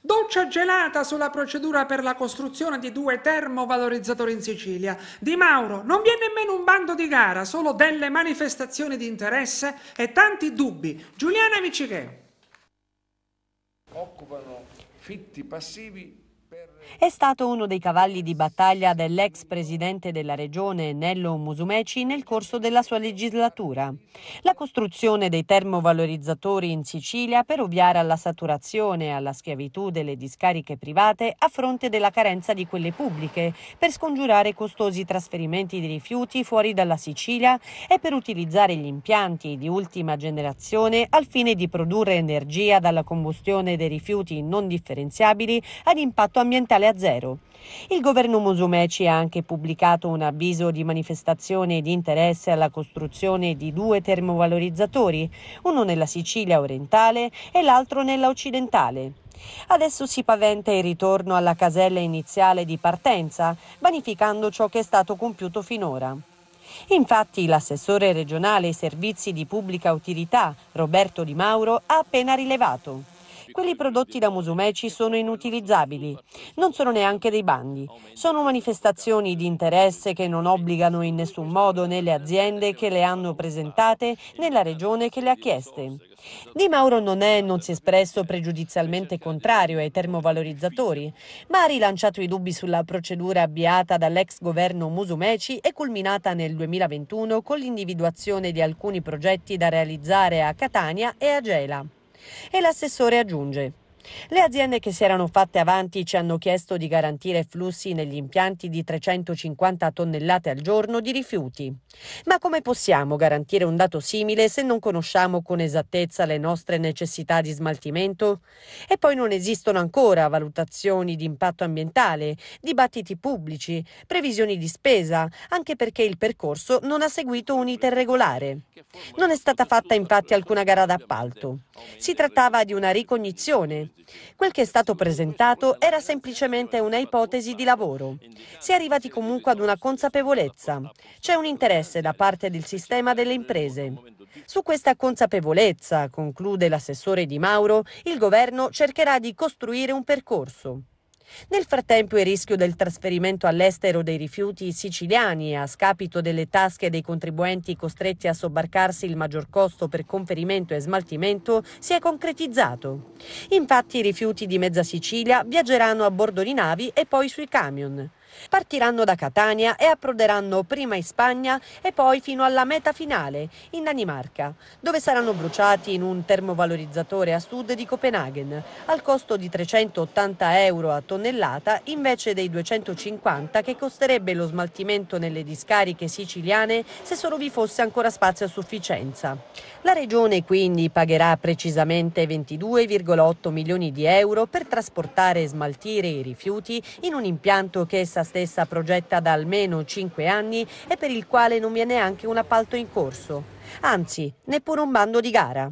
Doccia gelata sulla procedura per la costruzione di due termovalorizzatori in Sicilia. Di Mauro non vi è nemmeno un bando di gara, solo delle manifestazioni di interesse e tanti dubbi. Giuliana Micicheo. Occupano fitti passivi è stato uno dei cavalli di battaglia dell'ex presidente della regione Nello Musumeci nel corso della sua legislatura. La costruzione dei termovalorizzatori in Sicilia per ovviare alla saturazione e alla schiavitù delle discariche private a fronte della carenza di quelle pubbliche, per scongiurare costosi trasferimenti di rifiuti fuori dalla Sicilia e per utilizzare gli impianti di ultima generazione al fine di produrre energia dalla combustione dei rifiuti non differenziabili ad impatto ambientale ambientale a zero. Il governo Musumeci ha anche pubblicato un avviso di manifestazione di interesse alla costruzione di due termovalorizzatori, uno nella Sicilia orientale e l'altro nella occidentale. Adesso si paventa il ritorno alla casella iniziale di partenza, vanificando ciò che è stato compiuto finora. Infatti l'assessore regionale ai servizi di pubblica utilità, Roberto Di Mauro, ha appena rilevato quelli prodotti da Musumeci sono inutilizzabili. Non sono neanche dei bandi. Sono manifestazioni di interesse che non obbligano in nessun modo né le aziende che le hanno presentate né la regione che le ha chieste. Di Mauro non è e non si è espresso pregiudizialmente contrario ai termovalorizzatori, ma ha rilanciato i dubbi sulla procedura avviata dall'ex governo Musumeci e culminata nel 2021 con l'individuazione di alcuni progetti da realizzare a Catania e a Gela. E l'assessore aggiunge le aziende che si erano fatte avanti ci hanno chiesto di garantire flussi negli impianti di 350 tonnellate al giorno di rifiuti. Ma come possiamo garantire un dato simile se non conosciamo con esattezza le nostre necessità di smaltimento? E poi non esistono ancora valutazioni di impatto ambientale, dibattiti pubblici, previsioni di spesa, anche perché il percorso non ha seguito un iter regolare. Non è stata fatta infatti alcuna gara d'appalto. Si trattava di una ricognizione Quel che è stato presentato era semplicemente una ipotesi di lavoro. Si è arrivati comunque ad una consapevolezza. C'è un interesse da parte del sistema delle imprese. Su questa consapevolezza, conclude l'assessore Di Mauro, il governo cercherà di costruire un percorso. Nel frattempo il rischio del trasferimento all'estero dei rifiuti siciliani a scapito delle tasche dei contribuenti costretti a sobbarcarsi il maggior costo per conferimento e smaltimento si è concretizzato. Infatti i rifiuti di mezza Sicilia viaggeranno a bordo di navi e poi sui camion. Partiranno da Catania e approderanno prima in Spagna e poi fino alla meta finale, in Danimarca, dove saranno bruciati in un termovalorizzatore a sud di Copenaghen, al costo di 380 euro a tonnellata invece dei 250 che costerebbe lo smaltimento nelle discariche siciliane se solo vi fosse ancora spazio a sufficienza. La regione quindi pagherà precisamente 22,8 milioni di euro per trasportare e smaltire i rifiuti in un impianto che essa stessa progetta da almeno 5 anni e per il quale non vi è neanche un appalto in corso, anzi neppure un bando di gara.